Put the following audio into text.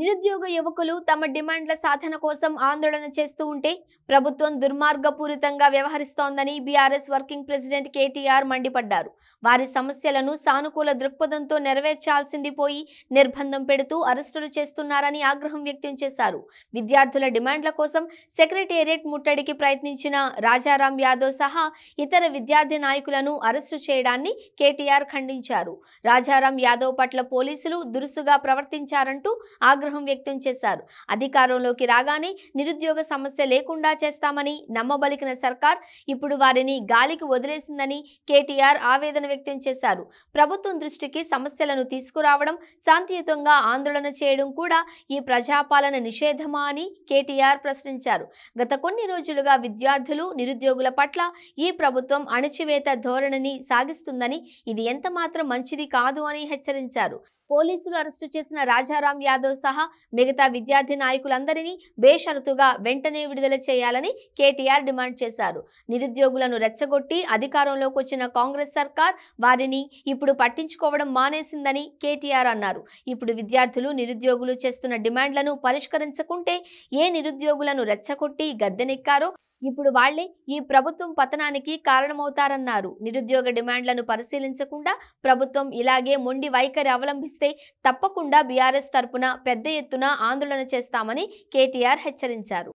నిరుద్యోగ యువకులు తమ డిమాండ్ల సాధన కోసం ఆందోళన చేస్తూ ఉంటే ప్రభుత్వం దుర్మార్గపూరితంగా వ్యవహరిస్తోందని బీఆర్ఎస్ వర్కింగ్ ప్రెసిడెంట్ కేటీఆర్ మండిపడ్డారు వారి సమస్యలను సానుకూల దృక్పథంతో నెరవేర్చాల్సింది పోయి నిర్బంధం పెడుతూ అరెస్టులు చేస్తున్నారని ఆగ్రహం వ్యక్తం చేశారు విద్యార్థుల డిమాండ్ల కోసం సెక్రటేరియట్ ముట్టడికి ప్రయత్నించిన రాజారాం యాదవ్ సహా ఇతర విద్యార్థి నాయకులను అరెస్టు చేయడాన్ని కేటీఆర్ ఖండించారు రాజారాం యాదవ్ పట్ల పోలీసులు దురుసుగా ప్రవర్తించారంటూ ఆగ్రహం వ్యక్తం చేశారు అధికారంలోకి రాగానే నిరుద్యోగ సమస్య లేకుండా చేస్తామని నమ్మబలికిన సర్కార్ ఇప్పుడు వారిని గాలికి వదిలేసిందని కేటీఆర్ ఆవేదన వ్యక్తం చేశారు ప్రభుత్వం దృష్టికి సమస్యలను తీసుకురావడం శాంతియుతంగా ఆందోళన చేయడం కూడా ఈ ప్రజాపాలన నిషేధమా అని కేటీఆర్ ప్రశ్నించారు గత కొన్ని రోజులుగా విద్యార్థులు నిరుద్యోగుల పట్ల ఈ ప్రభుత్వం అణచివేత ధోరణిని సాగిస్తుందని ఇది ఎంతమాత్రం మంచిది కాదు అని హెచ్చరించారు పోలీసులు అరెస్టు చేసిన రాజారాం యాదవ్ సహా సహా మిగతా విద్యార్థి నాయకులందరినీ బేషరతుగా వెంటనే విడుదల చేయాలని కేటీఆర్ డిమాండ్ చేశారు నిరుద్యోగులను రెచ్చగొట్టి అధికారంలోకి వచ్చిన కాంగ్రెస్ సర్కార్ వారిని ఇప్పుడు పట్టించుకోవడం మానేసిందని కేటీఆర్ అన్నారు ఇప్పుడు విద్యార్థులు నిరుద్యోగులు చేస్తున్న డిమాండ్లను పరిష్కరించకుంటే ఏ నిరుద్యోగులను రెచ్చగొట్టి గద్దెనెక్కారో ఇప్పుడు వాళ్లే ఈ ప్రభుత్వం పతనానికి కారణమవుతారన్నారు నిరుద్యోగ డిమాండ్లను పరిశీలించకుండా ప్రభుత్వం ఇలాగే మొండి వైఖరి అవలంబిస్తే తప్పకుండా బీఆర్ఎస్ తరపున పెద్ద ఎత్తున ఆందోళన చేస్తామని కేటీఆర్ హెచ్చరించారు